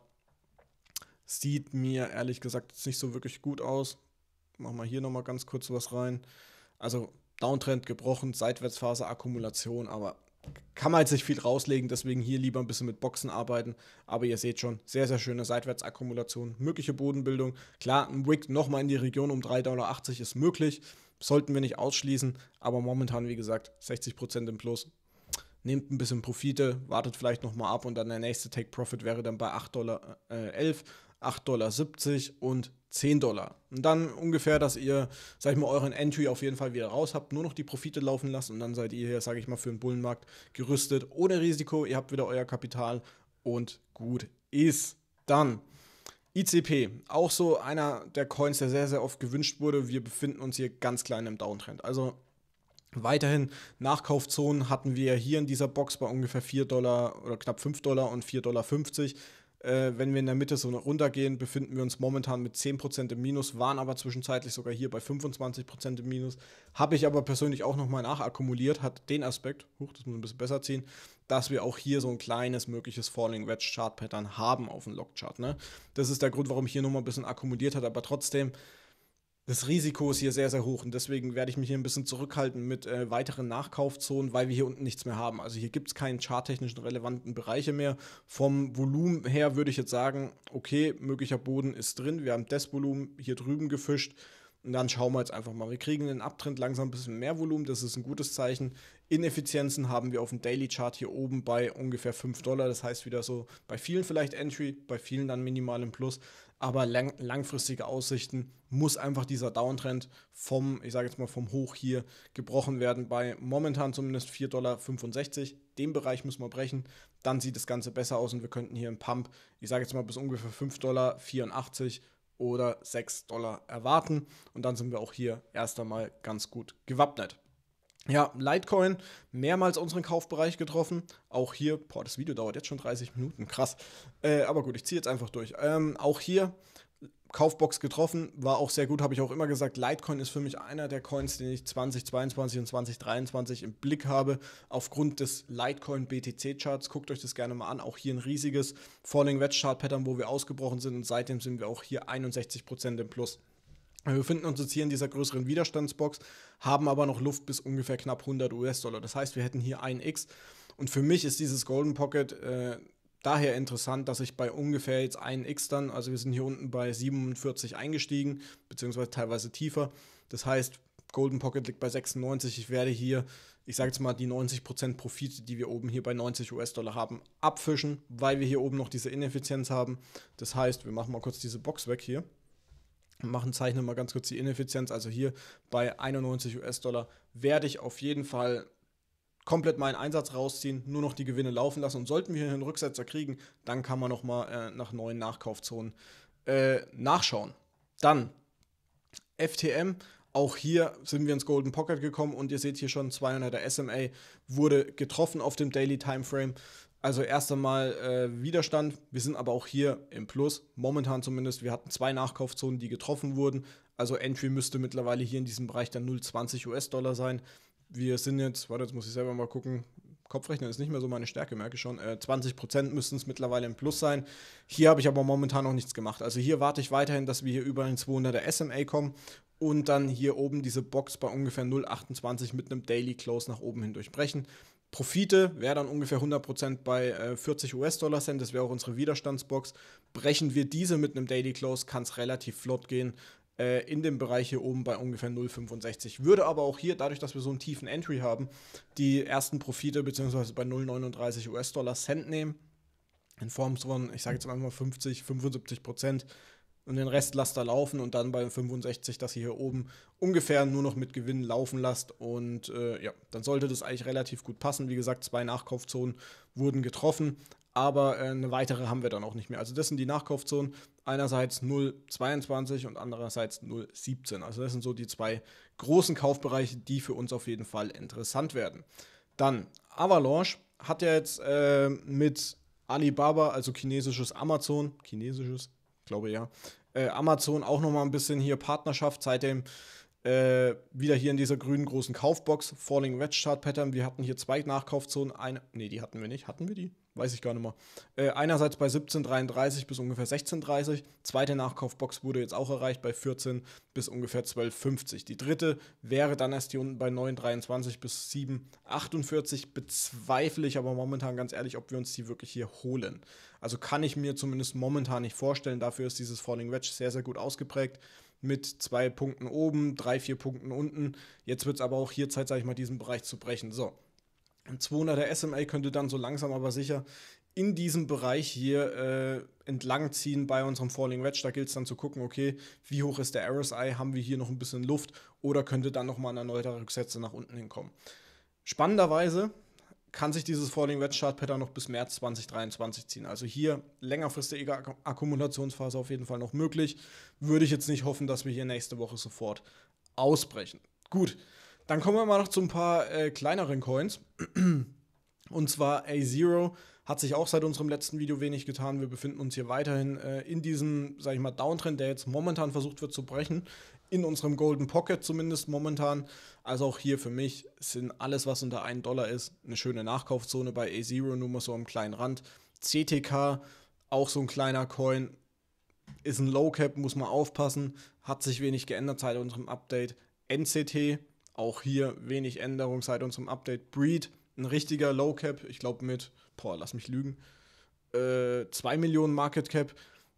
Sieht mir ehrlich gesagt jetzt nicht so wirklich gut aus. Machen wir hier nochmal ganz kurz was rein. Also Downtrend gebrochen, Seitwärtsphase, Akkumulation, aber kann man jetzt nicht viel rauslegen, deswegen hier lieber ein bisschen mit Boxen arbeiten. Aber ihr seht schon, sehr, sehr schöne Seitwärtsakkumulation, mögliche Bodenbildung. Klar, ein Wick nochmal in die Region um 3,80 Dollar ist möglich, sollten wir nicht ausschließen, aber momentan, wie gesagt, 60% im Plus, nehmt ein bisschen Profite, wartet vielleicht nochmal ab und dann der nächste Take-Profit wäre dann bei 8,11 Dollar äh, 11, Dollar und 10 Dollar. Und dann ungefähr, dass ihr, sag ich mal, euren Entry auf jeden Fall wieder raus habt, nur noch die Profite laufen lasst und dann seid ihr, sag ich mal, für den Bullenmarkt gerüstet, ohne Risiko, ihr habt wieder euer Kapital und gut ist. Dann ICP, auch so einer der Coins, der sehr, sehr oft gewünscht wurde. Wir befinden uns hier ganz klein im Downtrend. Also Weiterhin Nachkaufzonen hatten wir hier in dieser Box bei ungefähr 4 Dollar oder knapp 5 Dollar und 4,50 Dollar. Äh, wenn wir in der Mitte so runtergehen, befinden wir uns momentan mit 10% im Minus, waren aber zwischenzeitlich sogar hier bei 25% im Minus. Habe ich aber persönlich auch nochmal nachakkumuliert, hat den Aspekt, huch, das muss ein bisschen besser ziehen, dass wir auch hier so ein kleines mögliches Falling Wedge Chart Pattern haben auf dem Lock Ne? Das ist der Grund, warum ich hier nochmal ein bisschen akkumuliert hat, aber trotzdem das Risiko ist hier sehr, sehr hoch. Und deswegen werde ich mich hier ein bisschen zurückhalten mit äh, weiteren Nachkaufzonen, weil wir hier unten nichts mehr haben. Also hier gibt es keinen charttechnischen relevanten Bereiche mehr. Vom Volumen her würde ich jetzt sagen, okay, möglicher Boden ist drin. Wir haben das Volumen hier drüben gefischt. Und dann schauen wir jetzt einfach mal. Wir kriegen den Abtrend langsam ein bisschen mehr Volumen. Das ist ein gutes Zeichen. Ineffizienzen haben wir auf dem Daily Chart hier oben bei ungefähr 5 Dollar. Das heißt wieder so bei vielen vielleicht Entry, bei vielen dann minimal im Plus aber lang langfristige Aussichten muss einfach dieser Downtrend vom, ich sage jetzt mal vom Hoch hier gebrochen werden bei momentan zumindest 4,65 Dollar. Den Bereich muss man brechen, dann sieht das Ganze besser aus und wir könnten hier einen Pump, ich sage jetzt mal bis ungefähr 5,84 Dollar oder 6 Dollar erwarten und dann sind wir auch hier erst einmal ganz gut gewappnet. Ja, Litecoin mehrmals unseren Kaufbereich getroffen. Auch hier, boah, das Video dauert jetzt schon 30 Minuten, krass. Äh, aber gut, ich ziehe jetzt einfach durch. Ähm, auch hier Kaufbox getroffen, war auch sehr gut, habe ich auch immer gesagt. Litecoin ist für mich einer der Coins, den ich 2022 und 2023 im Blick habe, aufgrund des Litecoin BTC Charts. Guckt euch das gerne mal an. Auch hier ein riesiges Falling Wedge Chart Pattern, wo wir ausgebrochen sind und seitdem sind wir auch hier 61% im Plus. Wir befinden uns jetzt hier in dieser größeren Widerstandsbox, haben aber noch Luft bis ungefähr knapp 100 US-Dollar. Das heißt, wir hätten hier ein X. Und für mich ist dieses Golden Pocket äh, daher interessant, dass ich bei ungefähr jetzt ein X dann, also wir sind hier unten bei 47 eingestiegen, beziehungsweise teilweise tiefer. Das heißt, Golden Pocket liegt bei 96. Ich werde hier, ich sage jetzt mal, die 90% Profite, die wir oben hier bei 90 US-Dollar haben, abfischen, weil wir hier oben noch diese Ineffizienz haben. Das heißt, wir machen mal kurz diese Box weg hier machen, zeichne mal ganz kurz die Ineffizienz. Also hier bei 91 US-Dollar werde ich auf jeden Fall komplett meinen Einsatz rausziehen, nur noch die Gewinne laufen lassen. Und sollten wir hier einen Rücksetzer kriegen, dann kann man nochmal äh, nach neuen Nachkaufzonen äh, nachschauen. Dann FTM. Auch hier sind wir ins Golden Pocket gekommen und ihr seht hier schon 200er SMA wurde getroffen auf dem Daily Timeframe. Also erst einmal äh, Widerstand. Wir sind aber auch hier im Plus, momentan zumindest. Wir hatten zwei Nachkaufzonen, die getroffen wurden. Also Entry müsste mittlerweile hier in diesem Bereich dann 0,20 US-Dollar sein. Wir sind jetzt, warte, jetzt muss ich selber mal gucken. Kopfrechnen ist nicht mehr so meine Stärke, merke ich schon. Äh, 20% müssten es mittlerweile im Plus sein. Hier habe ich aber momentan noch nichts gemacht. Also hier warte ich weiterhin, dass wir hier über den 200er SMA kommen und dann hier oben diese Box bei ungefähr 0,28 mit einem Daily Close nach oben hin durchbrechen. Profite wäre dann ungefähr 100% bei äh, 40 US-Dollar Cent, das wäre auch unsere Widerstandsbox. Brechen wir diese mit einem Daily Close, kann es relativ flott gehen. Äh, in dem Bereich hier oben bei ungefähr 0,65. Würde aber auch hier, dadurch, dass wir so einen tiefen Entry haben, die ersten Profite bzw. bei 0,39 US-Dollar Cent nehmen. In Form von, ich sage jetzt einfach mal 50, 75 Prozent und den Rest lasst da laufen und dann bei 65, dass ihr hier oben ungefähr nur noch mit Gewinn laufen lasst. Und äh, ja, dann sollte das eigentlich relativ gut passen. Wie gesagt, zwei Nachkaufzonen wurden getroffen, aber äh, eine weitere haben wir dann auch nicht mehr. Also das sind die Nachkaufzonen, einerseits 0,22 und andererseits 0,17. Also das sind so die zwei großen Kaufbereiche, die für uns auf jeden Fall interessant werden. Dann Avalanche hat ja jetzt äh, mit Alibaba, also chinesisches Amazon, chinesisches, glaube ja. Äh, Amazon auch noch mal ein bisschen hier Partnerschaft seitdem äh, wieder hier in dieser grünen großen Kaufbox Falling Wedge Chart Pattern. Wir hatten hier zwei Nachkaufzonen. Eine, nee, die hatten wir nicht. Hatten wir die? Weiß ich gar nicht mehr. Äh, einerseits bei 17,33 bis ungefähr 16,30. Zweite Nachkaufbox wurde jetzt auch erreicht bei 14 bis ungefähr 12,50. Die dritte wäre dann erst hier unten bei 9,23 bis 7,48. Bezweifle ich aber momentan ganz ehrlich, ob wir uns die wirklich hier holen. Also kann ich mir zumindest momentan nicht vorstellen. Dafür ist dieses Falling Wedge sehr, sehr gut ausgeprägt. Mit zwei Punkten oben, drei, vier Punkten unten. Jetzt wird es aber auch hier Zeit, sage ich mal, diesen Bereich zu brechen. So. ein 200er SMA könnte dann so langsam aber sicher in diesem Bereich hier äh, entlang ziehen bei unserem Falling Wedge. Da gilt es dann zu gucken, okay, wie hoch ist der RSI? Haben wir hier noch ein bisschen Luft oder könnte dann nochmal ein erneuter Rücksätze nach unten hinkommen? Spannenderweise kann sich dieses Falling Red Chart Pattern noch bis März 2023 ziehen. Also hier längerfristige Akkumulationsphase auf jeden Fall noch möglich. Würde ich jetzt nicht hoffen, dass wir hier nächste Woche sofort ausbrechen. Gut, dann kommen wir mal noch zu ein paar äh, kleineren Coins. Und zwar A0 hat sich auch seit unserem letzten Video wenig getan. Wir befinden uns hier weiterhin äh, in diesem, sag ich mal, Downtrend, der jetzt momentan versucht wird zu brechen. In unserem Golden Pocket zumindest momentan. Also auch hier für mich sind alles, was unter 1 Dollar ist, eine schöne Nachkaufzone bei A0, nur mal so am kleinen Rand. CTK, auch so ein kleiner Coin, ist ein Low Cap, muss man aufpassen, hat sich wenig geändert seit unserem Update. NCT, auch hier wenig Änderung seit unserem Update. Breed, ein richtiger Low Cap, ich glaube mit, boah, lass mich lügen, äh, 2 Millionen Market Cap.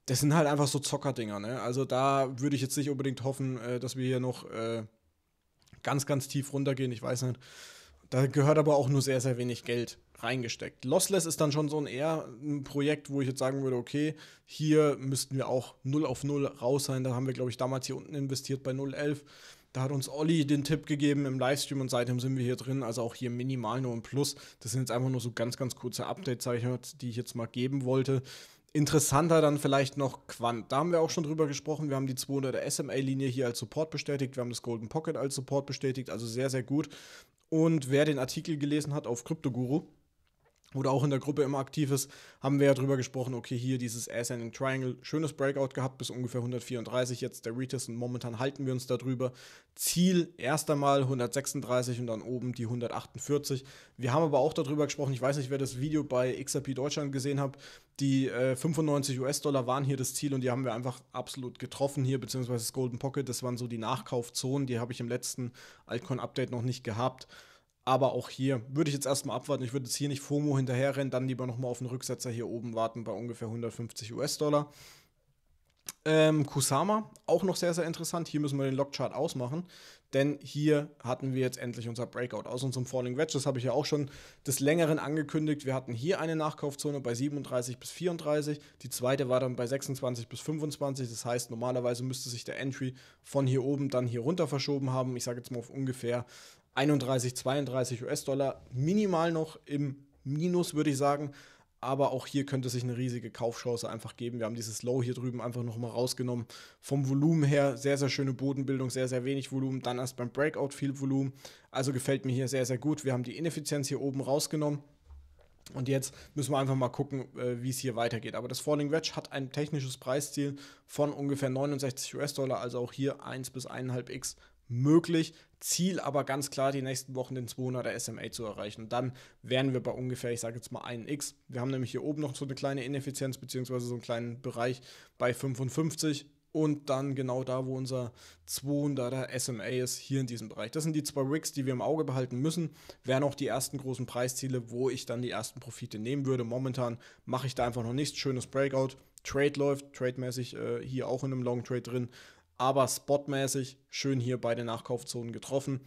Das sind halt einfach so Zockerdinger, ne? Also da würde ich jetzt nicht unbedingt hoffen, äh, dass wir hier noch äh, ganz, ganz tief runtergehen, ich weiß nicht. Da gehört aber auch nur sehr, sehr wenig Geld reingesteckt. Lossless ist dann schon so ein eher ein Projekt, wo ich jetzt sagen würde, okay, hier müssten wir auch 0 auf 0 raus sein. Da haben wir, glaube ich, damals hier unten investiert bei 011. Da hat uns Olli den Tipp gegeben im Livestream und seitdem sind wir hier drin. Also auch hier minimal nur ein Plus. Das sind jetzt einfach nur so ganz, ganz kurze Update-Zeichen, die ich jetzt mal geben wollte. Interessanter dann vielleicht noch Quant. Da haben wir auch schon drüber gesprochen. Wir haben die 200er SMA-Linie hier als Support bestätigt. Wir haben das Golden Pocket als Support bestätigt. Also sehr, sehr gut. Und wer den Artikel gelesen hat auf CryptoGuru, oder auch in der Gruppe immer aktiv ist, haben wir ja drüber gesprochen, okay, hier dieses Ascending Triangle, schönes Breakout gehabt bis ungefähr 134, jetzt der Retest und momentan halten wir uns darüber. Ziel erst einmal 136 und dann oben die 148. Wir haben aber auch darüber gesprochen, ich weiß nicht, wer das Video bei XRP Deutschland gesehen hat, die äh, 95 US-Dollar waren hier das Ziel und die haben wir einfach absolut getroffen hier, beziehungsweise das Golden Pocket, das waren so die Nachkaufzonen, die habe ich im letzten Altcoin-Update noch nicht gehabt. Aber auch hier würde ich jetzt erstmal abwarten. Ich würde jetzt hier nicht FOMO hinterherrennen, dann lieber nochmal auf den Rücksetzer hier oben warten bei ungefähr 150 US-Dollar. Ähm, Kusama, auch noch sehr, sehr interessant. Hier müssen wir den Lockchart ausmachen, denn hier hatten wir jetzt endlich unser Breakout aus unserem Falling Wedge. Das habe ich ja auch schon des Längeren angekündigt. Wir hatten hier eine Nachkaufzone bei 37 bis 34. Die zweite war dann bei 26 bis 25. Das heißt, normalerweise müsste sich der Entry von hier oben dann hier runter verschoben haben. Ich sage jetzt mal auf ungefähr 31, 32 US-Dollar minimal noch im Minus, würde ich sagen. Aber auch hier könnte sich eine riesige Kaufchance einfach geben. Wir haben dieses Low hier drüben einfach nochmal rausgenommen. Vom Volumen her sehr, sehr schöne Bodenbildung, sehr, sehr wenig Volumen. Dann erst beim Breakout viel Volumen. Also gefällt mir hier sehr, sehr gut. Wir haben die Ineffizienz hier oben rausgenommen. Und jetzt müssen wir einfach mal gucken, äh, wie es hier weitergeht. Aber das Falling Wedge hat ein technisches Preisziel von ungefähr 69 US-Dollar, also auch hier 1 bis 1,5x möglich. Ziel aber ganz klar, die nächsten Wochen den 200er SMA zu erreichen. Und dann wären wir bei ungefähr, ich sage jetzt mal 1x. Wir haben nämlich hier oben noch so eine kleine Ineffizienz, beziehungsweise so einen kleinen Bereich bei 55 und dann genau da, wo unser 200er SMA ist, hier in diesem Bereich. Das sind die zwei Rigs, die wir im Auge behalten müssen. Wären auch die ersten großen Preisziele, wo ich dann die ersten Profite nehmen würde. Momentan mache ich da einfach noch nichts. Schönes Breakout. Trade läuft, trademäßig äh, hier auch in einem Long Trade drin aber spotmäßig schön hier beide Nachkaufzonen getroffen.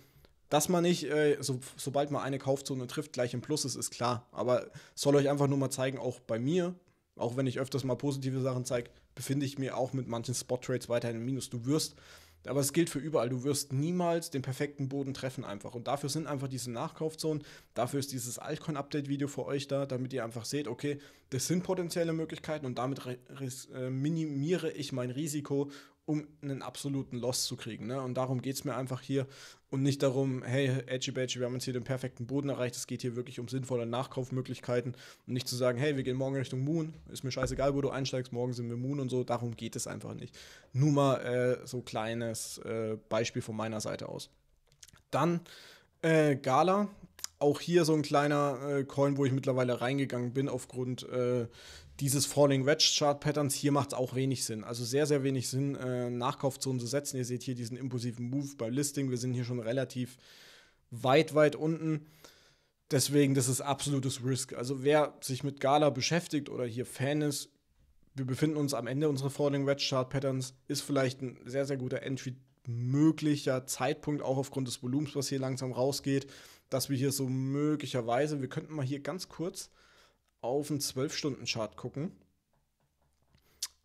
Dass man nicht, äh, so, sobald man eine Kaufzone trifft, gleich im Plus ist, ist klar. Aber soll euch einfach nur mal zeigen, auch bei mir, auch wenn ich öfters mal positive Sachen zeige, befinde ich mir auch mit manchen Spot-Trades weiterhin im Minus. Du wirst, aber es gilt für überall, du wirst niemals den perfekten Boden treffen einfach. Und dafür sind einfach diese Nachkaufzonen, dafür ist dieses Altcoin-Update-Video für euch da, damit ihr einfach seht, okay, das sind potenzielle Möglichkeiten und damit äh, minimiere ich mein Risiko um einen absoluten Loss zu kriegen. Ne? Und darum geht es mir einfach hier und nicht darum, hey, Edgy Badgy, wir haben uns hier den perfekten Boden erreicht. Es geht hier wirklich um sinnvolle Nachkaufmöglichkeiten und nicht zu sagen, hey, wir gehen morgen Richtung Moon. Ist mir scheißegal, wo du einsteigst, morgen sind wir Moon und so. Darum geht es einfach nicht. Nur mal äh, so kleines äh, Beispiel von meiner Seite aus. Dann äh, Gala. Auch hier so ein kleiner äh, Coin, wo ich mittlerweile reingegangen bin aufgrund äh, dieses Falling Wedge Chart Patterns hier macht es auch wenig Sinn. Also sehr, sehr wenig Sinn, äh, Nachkaufzonen zu setzen. Ihr seht hier diesen impulsiven Move bei Listing. Wir sind hier schon relativ weit, weit unten. Deswegen, das ist absolutes Risk. Also wer sich mit Gala beschäftigt oder hier Fan ist, wir befinden uns am Ende unserer Falling Wedge Chart Patterns, ist vielleicht ein sehr, sehr guter Entry möglicher Zeitpunkt, auch aufgrund des Volumens, was hier langsam rausgeht, dass wir hier so möglicherweise, wir könnten mal hier ganz kurz auf einen 12-Stunden-Chart gucken.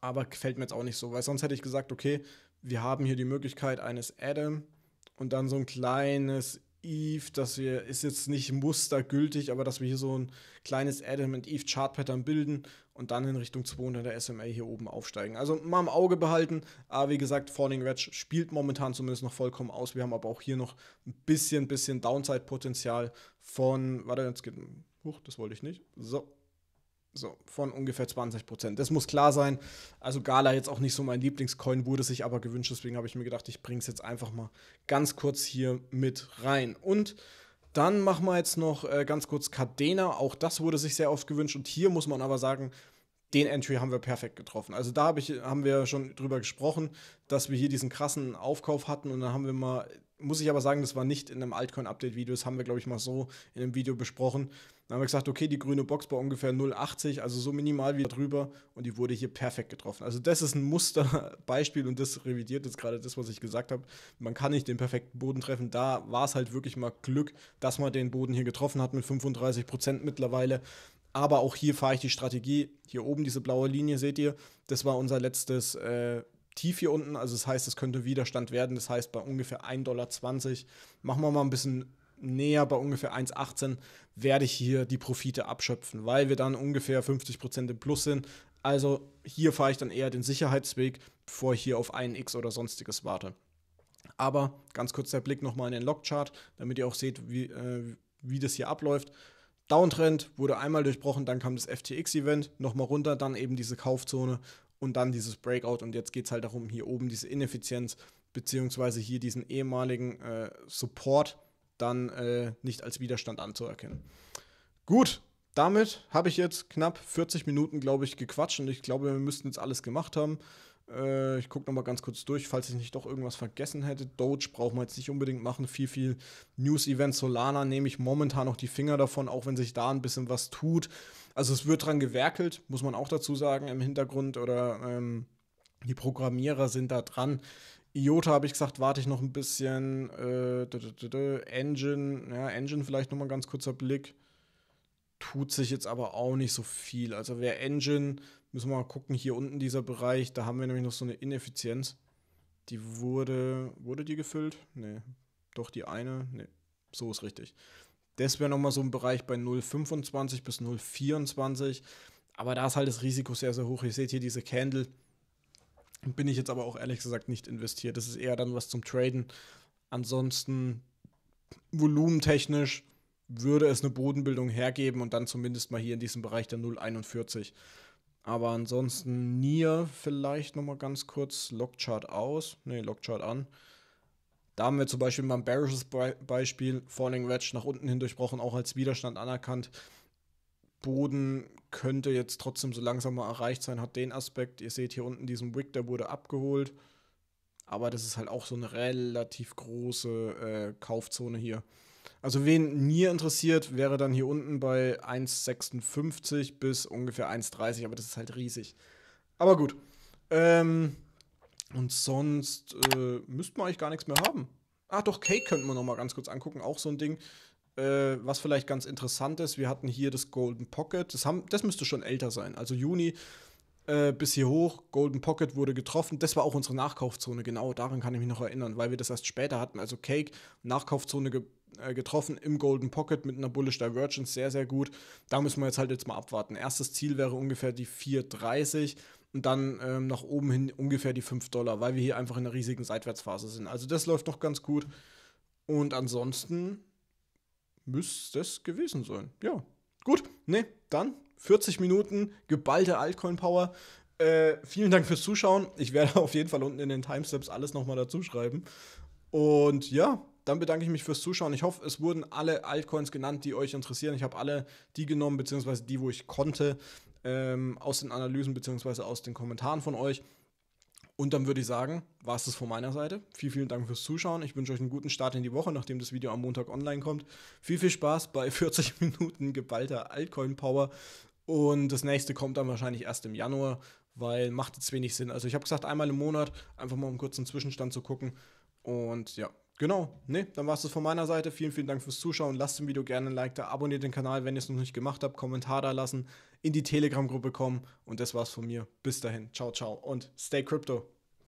Aber gefällt mir jetzt auch nicht so, weil sonst hätte ich gesagt, okay, wir haben hier die Möglichkeit eines Adam und dann so ein kleines Eve, dass wir, ist jetzt nicht mustergültig, aber dass wir hier so ein kleines Adam und Eve Chart Pattern bilden und dann in Richtung 200 der SMA hier oben aufsteigen. Also mal im Auge behalten, aber wie gesagt, Falling Wedge spielt momentan zumindest noch vollkommen aus. Wir haben aber auch hier noch ein bisschen, bisschen Downside-Potenzial von, warte, jetzt geht, huch, das wollte ich nicht, so, so, von ungefähr 20 Prozent. Das muss klar sein. Also Gala jetzt auch nicht so mein Lieblingscoin, wurde sich aber gewünscht. Deswegen habe ich mir gedacht, ich bringe es jetzt einfach mal ganz kurz hier mit rein. Und dann machen wir jetzt noch äh, ganz kurz Cadena. Auch das wurde sich sehr oft gewünscht. Und hier muss man aber sagen, den Entry haben wir perfekt getroffen. Also da hab ich, haben wir schon drüber gesprochen, dass wir hier diesen krassen Aufkauf hatten und dann haben wir mal muss ich aber sagen, das war nicht in einem Altcoin-Update-Video. Das haben wir, glaube ich, mal so in einem Video besprochen. Dann haben wir gesagt, okay, die grüne Box war ungefähr 0,80, also so minimal wie drüber. Und die wurde hier perfekt getroffen. Also das ist ein Musterbeispiel und das revidiert jetzt gerade das, was ich gesagt habe. Man kann nicht den perfekten Boden treffen. Da war es halt wirklich mal Glück, dass man den Boden hier getroffen hat mit 35 Prozent mittlerweile. Aber auch hier fahre ich die Strategie. Hier oben diese blaue Linie, seht ihr, das war unser letztes äh, tief hier unten. Also das heißt, es könnte Widerstand werden. Das heißt, bei ungefähr 1,20 Dollar, machen wir mal ein bisschen näher, bei ungefähr 1,18 werde ich hier die Profite abschöpfen, weil wir dann ungefähr 50% Prozent im Plus sind. Also hier fahre ich dann eher den Sicherheitsweg, bevor ich hier auf 1 X oder sonstiges warte. Aber ganz kurz der Blick nochmal in den Logchart, damit ihr auch seht, wie, äh, wie das hier abläuft. Downtrend wurde einmal durchbrochen, dann kam das FTX-Event, nochmal runter, dann eben diese Kaufzone und dann dieses Breakout. Und jetzt geht es halt darum, hier oben diese Ineffizienz beziehungsweise hier diesen ehemaligen äh, Support dann äh, nicht als Widerstand anzuerkennen. Gut, damit habe ich jetzt knapp 40 Minuten, glaube ich, gequatscht und ich glaube, wir müssten jetzt alles gemacht haben. Äh, ich gucke nochmal ganz kurz durch, falls ich nicht doch irgendwas vergessen hätte. Doge brauchen wir jetzt nicht unbedingt machen. Viel, viel News-Event Solana nehme ich momentan noch die Finger davon, auch wenn sich da ein bisschen was tut. Also es wird dran gewerkelt, muss man auch dazu sagen, im Hintergrund oder ähm, die Programmierer sind da dran. IOTA habe ich gesagt, warte ich noch ein bisschen. Äh, Engine, ja, Engine vielleicht nochmal ganz kurzer Blick. Tut sich jetzt aber auch nicht so viel. Also wer Engine, müssen wir mal gucken, hier unten dieser Bereich, da haben wir nämlich noch so eine Ineffizienz. Die wurde, wurde die gefüllt? Nee. Doch die eine? Nee. So ist richtig. Das wäre nochmal so ein Bereich bei 0,25 bis 0,24. Aber da ist halt das Risiko sehr, sehr hoch. Ihr seht hier diese Candle. Bin ich jetzt aber auch ehrlich gesagt nicht investiert. Das ist eher dann was zum Traden. Ansonsten volumentechnisch würde es eine Bodenbildung hergeben und dann zumindest mal hier in diesem Bereich der 0,41. Aber ansonsten Nier vielleicht nochmal ganz kurz Logchart aus. Ne, Logchart an. Da haben wir zum Beispiel mal ein bearishes Beispiel Falling Wedge nach unten hin durchbrochen, auch als Widerstand anerkannt. Boden könnte jetzt trotzdem so langsam mal erreicht sein, hat den Aspekt. Ihr seht hier unten diesen Wick, der wurde abgeholt. Aber das ist halt auch so eine relativ große äh, Kaufzone hier. Also wen mir interessiert, wäre dann hier unten bei 1,56 bis ungefähr 1,30, aber das ist halt riesig. Aber gut. Ähm, und sonst äh, müssten wir eigentlich gar nichts mehr haben. Ah, doch, Cake könnten wir noch mal ganz kurz angucken. Auch so ein Ding, äh, was vielleicht ganz interessant ist. Wir hatten hier das Golden Pocket. Das, haben, das müsste schon älter sein. Also Juni äh, bis hier hoch. Golden Pocket wurde getroffen. Das war auch unsere Nachkaufzone. Genau, daran kann ich mich noch erinnern, weil wir das erst später hatten. Also Cake, Nachkaufzone ge äh, getroffen im Golden Pocket mit einer Bullish Divergence. Sehr, sehr gut. Da müssen wir jetzt halt jetzt mal abwarten. Erstes Ziel wäre ungefähr die 430 und dann ähm, nach oben hin ungefähr die 5 Dollar, weil wir hier einfach in einer riesigen Seitwärtsphase sind. Also das läuft doch ganz gut. Und ansonsten müsste es gewesen sein. Ja. Gut, ne, dann 40 Minuten geballte Altcoin-Power. Äh, vielen Dank fürs Zuschauen. Ich werde [laughs] auf jeden Fall unten in den Timesteps alles nochmal dazu schreiben. Und ja, dann bedanke ich mich fürs Zuschauen. Ich hoffe, es wurden alle Altcoins genannt, die euch interessieren. Ich habe alle die genommen, beziehungsweise die, wo ich konnte ähm, aus den Analysen bzw. aus den Kommentaren von euch. Und dann würde ich sagen, war es das von meiner Seite. Vielen, vielen Dank fürs Zuschauen. Ich wünsche euch einen guten Start in die Woche, nachdem das Video am Montag online kommt. Viel, viel Spaß bei 40 [laughs] Minuten geballter Altcoin-Power. Und das nächste kommt dann wahrscheinlich erst im Januar, weil macht jetzt wenig Sinn. Also ich habe gesagt, einmal im Monat, einfach mal um kurz einen Zwischenstand zu gucken. Und ja, Genau, ne, dann war es das von meiner Seite. Vielen, vielen Dank fürs Zuschauen. Lasst dem Video gerne ein Like da, abonniert den Kanal, wenn ihr es noch nicht gemacht habt, Kommentar da lassen, in die Telegram-Gruppe kommen. Und das war's von mir. Bis dahin. Ciao, ciao und stay crypto.